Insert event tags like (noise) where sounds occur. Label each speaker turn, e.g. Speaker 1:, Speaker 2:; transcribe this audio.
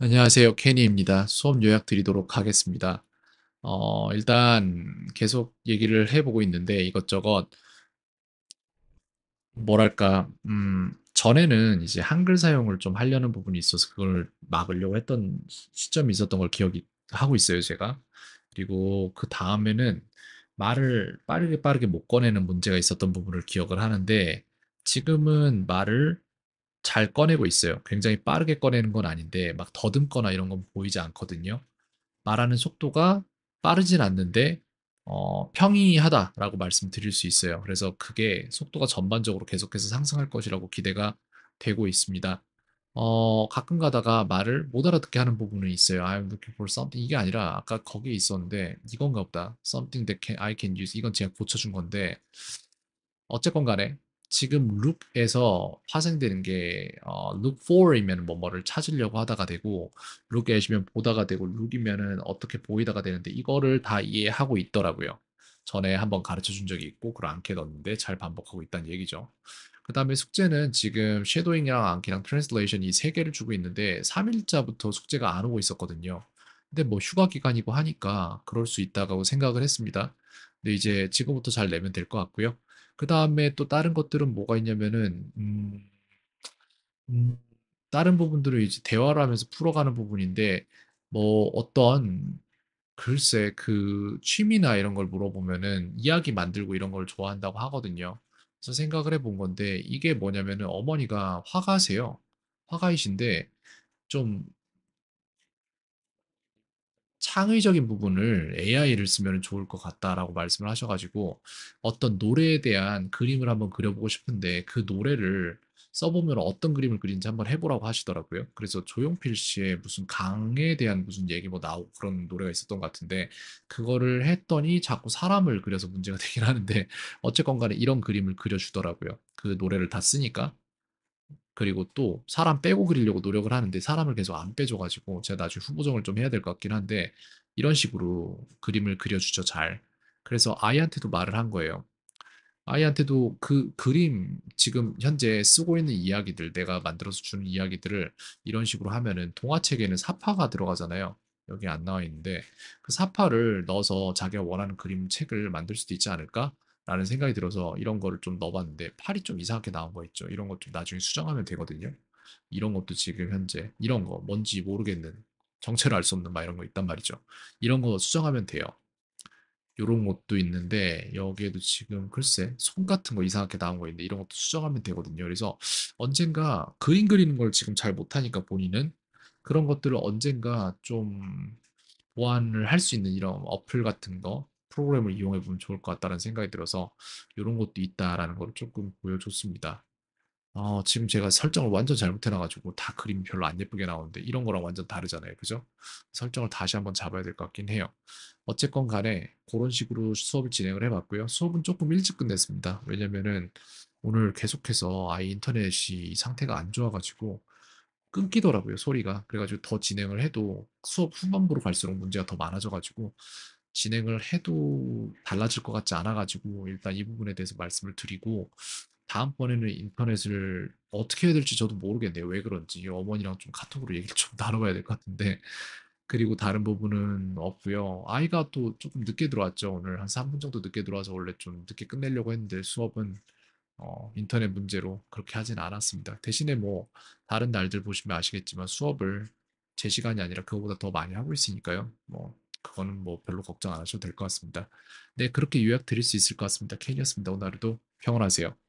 Speaker 1: 안녕하세요. 케니입니다. 수업 요약 드리도록 하겠습니다. 어, 일단 계속 얘기를 해보고 있는데 이것저것 뭐랄까, 음, 전에는 이제 한글 사용을 좀 하려는 부분이 있어서 그걸 막으려고 했던 시점이 있었던 걸 기억이 하고 있어요, 제가. 그리고 그 다음에는 말을 빠르게 빠르게 못 꺼내는 문제가 있었던 부분을 기억을 하는데 지금은 말을 잘 꺼내고 있어요. 굉장히 빠르게 꺼내는 건 아닌데 막 더듬거나 이런 건 보이지 않거든요. 말하는 속도가 빠르진 않는데 어, 평이하다라고 말씀드릴 수 있어요. 그래서 그게 속도가 전반적으로 계속해서 상승할 것이라고 기대가 되고 있습니다. 어, 가끔 가다가 말을 못 알아듣게 하는 부분은 있어요. I'm looking for something. 이게 아니라 아까 거기에 있었는데 이건가 보다. Something that can, I can use. 이건 제가 고쳐준 건데 어쨌건 간에 지금 look에서 파생되는 게 어, look for이면 뭐뭐를 찾으려고 하다가 되고 look 이면 보다가 되고 l o o k 이면 어떻게 보이다가 되는데 이거를 다 이해하고 있더라고요. 전에 한번 가르쳐 준 적이 있고 그걸 안게 넣었는데 잘 반복하고 있다는 얘기죠. 그 다음에 숙제는 지금 쉐도잉이랑 안키랑 트랜스레이션 이 세 개를 주고 있는데 3일자부터 숙제가 안 오고 있었거든요. 근데 뭐 휴가 기간이고 하니까 그럴 수 있다고 생각을 했습니다. 근데 이제 지금부터 잘 내면 될 것 같고요. 그다음에 또 다른 것들은 뭐가 있냐면은 음, 음, 다른 부분들을 이제 대화를 하면서 풀어가는 부분인데 뭐 어떤 글쎄 그 취미나 이런 걸 물어보면은 이야기 만들고 이런 걸 좋아한다고 하거든요. 그래서 생각을 해본 건데 이게 뭐냐면은 어머니가 화가세요. 화가이신데 좀 창의적인 부분을 AI를 쓰면 좋을 것 같다라고 말씀을 하셔가지고 어떤 노래에 대한 그림을 한번 그려보고 싶은데 그 노래를 써보면 어떤 그림을 그린지 한번 해보라고 하시더라고요. 그래서 조용필 씨의 무슨 강에 대한 무슨 얘기 뭐 나오고 그런 노래가 있었던 것 같은데 그거를 했더니 자꾸 사람을 그려서 문제가 (laughs) 되긴 하는데 어쨌건 간에 이런 그림을 그려주더라고요. 그 노래를 다 쓰니까 그리고 또 사람 빼고 그리려고 노력을 하는데 사람을 계속 안 빼줘가지고 제가 나중에 후보정을 좀 해야 될 것 같긴 한데 이런 식으로 그림을 그려주죠 잘. 그래서 아이한테도 말을 한 거예요. 아이한테도 그 그림 지금 현재 쓰고 있는 이야기들 내가 만들어서 주는 이야기들을 이런 식으로 하면은 동화책에는 사파가 들어가잖아요. 여기 안 나와 있는데 그 사파를 넣어서 자기가 원하는 그림 책을 만들 수도 있지 않을까? 라는 생각이 들어서 이런 거를 좀 넣어봤는데 팔이 좀 이상하게 나온 거 있죠. 이런 것좀 나중에 수정하면 되거든요. 이런 것도 지금 현재 이런 거 뭔지 모르겠는 정체를 알 수 없는 막 이런 거 있단 말이죠. 이런 거 수정하면 돼요. 이런 것도 있는데 여기에도 지금 글쎄 손 같은 거 이상하게 나온 거 있는데 이런 것도 수정하면 되거든요. 그래서 언젠가 그림 그리는 걸 지금 잘 못하니까 본인은 그런 것들을 언젠가 좀 보완을 할 수 있는 이런 어플 같은 거 프로그램을 이용해 보면 좋을 것 같다는 생각이 들어서 이런 것도 있다라는 걸 조금 보여줬습니다. 어, 지금 제가 설정을 완전 잘못해놔가지고 다 그림이 별로 안 예쁘게 나오는데 이런 거랑 완전 다르잖아요. 그죠? 설정을 다시 한번 잡아야 될 것 같긴 해요. 어쨌건 간에 그런 식으로 수업을 진행을 해봤고요. 수업은 조금 일찍 끝냈습니다. 왜냐면은 오늘 계속해서 아이 인터넷이 상태가 안 좋아가지고 끊기더라고요. 소리가. 그래가지고 더 진행을 해도 수업 후반부로 갈수록 문제가 더 많아져가지고 진행을 해도 달라질 것 같지 않아가지고 일단 이 부분에 대해서 말씀을 드리고 다음번에는 인터넷을 어떻게 해야 될지 저도 모르겠네요. 왜 그런지 어머니랑 좀 카톡으로 얘기를 좀 (laughs) 나눠봐야 될 것 같은데 그리고 다른 부분은 없고요. 아이가 또 조금 늦게 들어왔죠. 오늘 한 3분 정도 늦게 들어와서 원래 좀 늦게 끝내려고 했는데 수업은 어, 인터넷 문제로 그렇게 하진 않았습니다. 대신에 뭐 다른 날들 보시면 아시겠지만 수업을 제 시간이 아니라 그거보다 더 많이 하고 있으니까요. 뭐 그거는 뭐 별로 걱정 안 하셔도 될 것 같습니다. 네, 그렇게 요약 드릴 수 있을 것 같습니다. 캔이었습니다. 오늘 하루도 평온하세요.